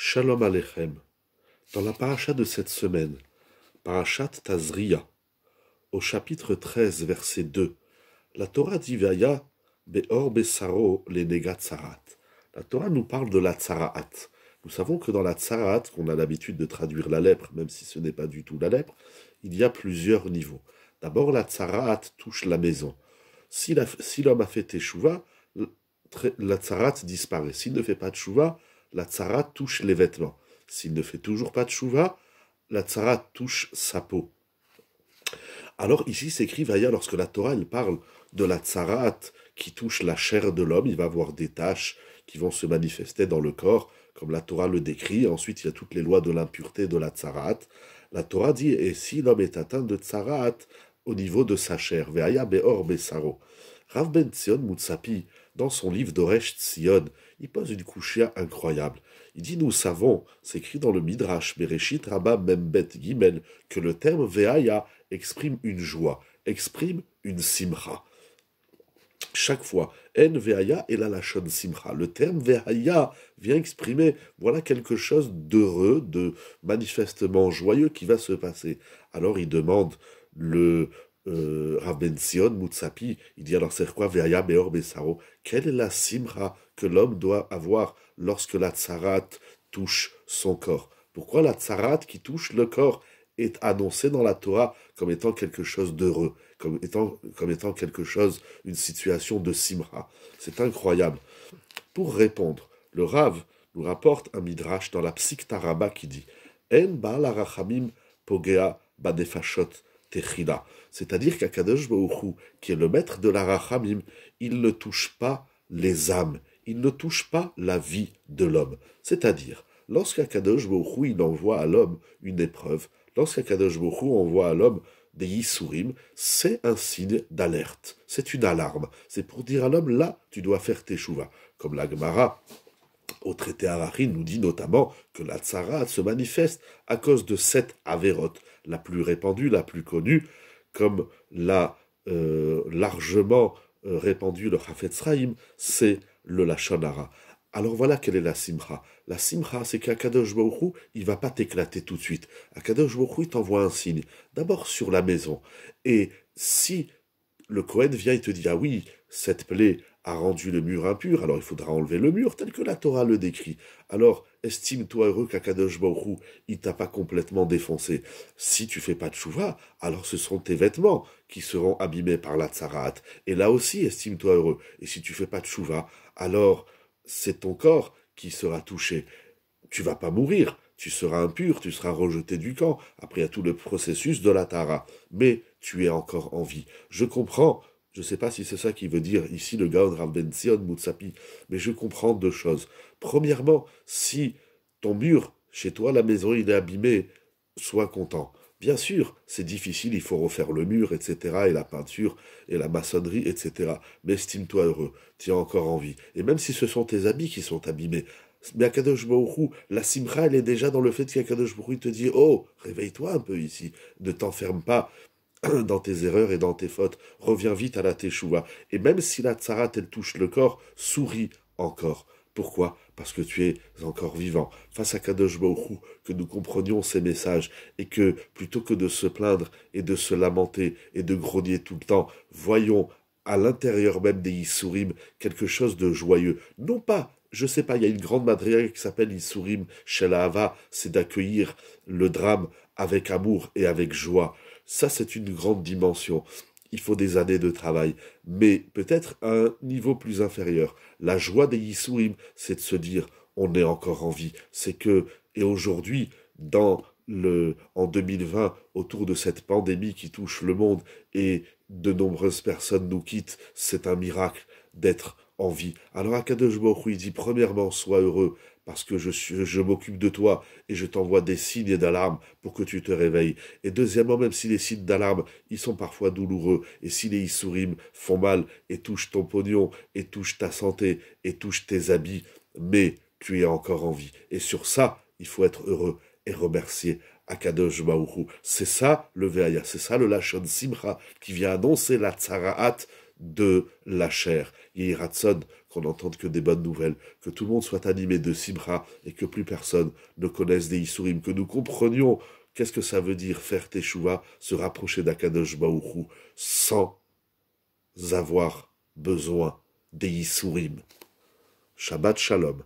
Shalom Alechem. Dans la paracha de cette semaine, parachat Tazria, au chapitre 13, verset 2, la Torah dit Vaya Beor Besaro La Torah nous parle de la Tzara'at. Nous savons que dans la Tzara'at, qu'on a l'habitude de traduire la lèpre, même si ce n'est pas du tout la lèpre, il y a plusieurs niveaux. D'abord, la Tzara'at touche la maison. Si l'homme a fait Teshuvah, la Tzara'at disparaît. S'il ne fait pas Teshuvah, la tzara touche les vêtements. S'il ne fait toujours pas de chouva, la tzara touche sa peau. Alors ici s'écrit Vaya lorsque la Torah parle de la tsarat qui touche la chair de l'homme, il va avoir des taches qui vont se manifester dans le corps, comme la Torah le décrit. Ensuite, il y a toutes les lois de l'impureté de la tsarat. La Torah dit et si l'homme est atteint de tsarat au niveau de sa chair, Vaya beor besaro. Rav Ben Tzion Mutsapi dans son livre d'Oresh Tzion, il pose une couche incroyable. Il dit Nous savons, c'est écrit dans le Midrash Bereshit Rabba Membet Gimel, que le terme Vehaya exprime une joie, exprime une simra. Chaque fois, En Vehaya est la lachon simra. Le terme Vehaya vient exprimer voilà quelque chose d'heureux, de manifestement joyeux qui va se passer. Alors il demande le, euh, rabben Sion il dit alors c'est quoi Vehaya beor Besaro Quelle est la simra que l'homme doit avoir lorsque la tsarat touche son corps. Pourquoi la tsarat qui touche le corps est annoncée dans la Torah comme étant quelque chose d'heureux, comme étant, comme étant quelque chose, une situation de simra. C'est incroyable. Pour répondre, le Rav nous rapporte un midrash dans la Taraba qui dit En Pogea Badefashot Techila. C'est-à-dire qu'Akadosh Bauchu, qui est le maître de la l'Arachamim, il ne touche pas les âmes, il ne touche pas la vie de l'homme. C'est-à-dire, lorsqu'Akadosh Borou il envoie à l'homme une épreuve, lorsqu'Akadosh Borou envoie à l'homme des Yisurim, c'est un signe d'alerte, c'est une alarme. C'est pour dire à l'homme, là, tu dois faire tes chouvas. Comme l'Agmara, au traité Harari nous dit notamment que la Tzara se manifeste à cause de cette averot, la plus répandue, la plus connue, comme l'a euh, largement euh, répandue le Hafetz c'est le Lachanara. Alors voilà quelle est la simra. La simra, c'est qu'Akadosh Baruchou, il va pas t'éclater tout de suite. Akadosh Baruchou, il t'envoie un signe. D'abord sur la maison. Et si le Kohen vient et te dit, ah oui, cette plaie, a rendu le mur impur, alors il faudra enlever le mur tel que la Torah le décrit. Alors, estime-toi heureux qu'Akadosh Baruch il t'a pas complètement défoncé. Si tu fais pas de chouva, alors ce sont tes vêtements qui seront abîmés par la tsarat. Et là aussi, estime-toi heureux. Et si tu fais pas de chouva, alors c'est ton corps qui sera touché. Tu vas pas mourir, tu seras impur, tu seras rejeté du camp, après tout le processus de la tara. Mais tu es encore en vie. Je comprends je ne sais pas si c'est ça qui veut dire ici le Gaon Rav Zion Moutsapi, mais je comprends deux choses. Premièrement, si ton mur chez toi, la maison, il est abîmé, sois content. Bien sûr, c'est difficile, il faut refaire le mur, etc., et la peinture, et la maçonnerie, etc. Mais estime-toi heureux, tu as encore envie. Et même si ce sont tes habits qui sont abîmés, mais la simra, elle est déjà dans le fait qu'Akadosh Baruchou te dit Oh, réveille-toi un peu ici, ne t'enferme pas dans tes erreurs et dans tes fautes. Reviens vite à la teshuvah. Et même si la tsara, elle touche le corps, souris encore. Pourquoi Parce que tu es encore vivant. Face à Kadosh Baruch que nous comprenions ces messages et que, plutôt que de se plaindre et de se lamenter et de grogner tout le temps, voyons à l'intérieur même des Issourim quelque chose de joyeux. Non pas je sais pas, il y a une grande madrière qui s'appelle Issourim Shelahava, c'est d'accueillir le drame avec amour et avec joie. Ça, c'est une grande dimension. Il faut des années de travail, mais peut-être à un niveau plus inférieur. La joie des Yisurim, c'est de se dire on est encore en vie. C'est que, et aujourd'hui, dans le, en 2020, autour de cette pandémie qui touche le monde et de nombreuses personnes nous quittent, c'est un miracle d'être en vie. Alors Akadosh Baruch dit premièrement, sois heureux parce que je, m'occupe de toi et je t'envoie des signes et d'alarme pour que tu te réveilles. Et deuxièmement, même si les signes d'alarme, ils sont parfois douloureux, et si les Issourim font mal et touchent ton pognon, et touchent ta santé, et touchent tes habits, mais tu es encore en vie. Et sur ça, il faut être heureux et remercier Akadosh maourou C'est ça le Veaya, c'est ça le Lachon Simra qui vient annoncer la Tsaraat de la chair. Yiratson qu'on n'entende que des bonnes nouvelles, que tout le monde soit animé de Simra et que plus personne ne connaisse des Issourim, que nous comprenions qu'est-ce que ça veut dire faire Teshuvah, se rapprocher d'Akadosh maourou sans avoir besoin des Issourim. Shabbat Shalom.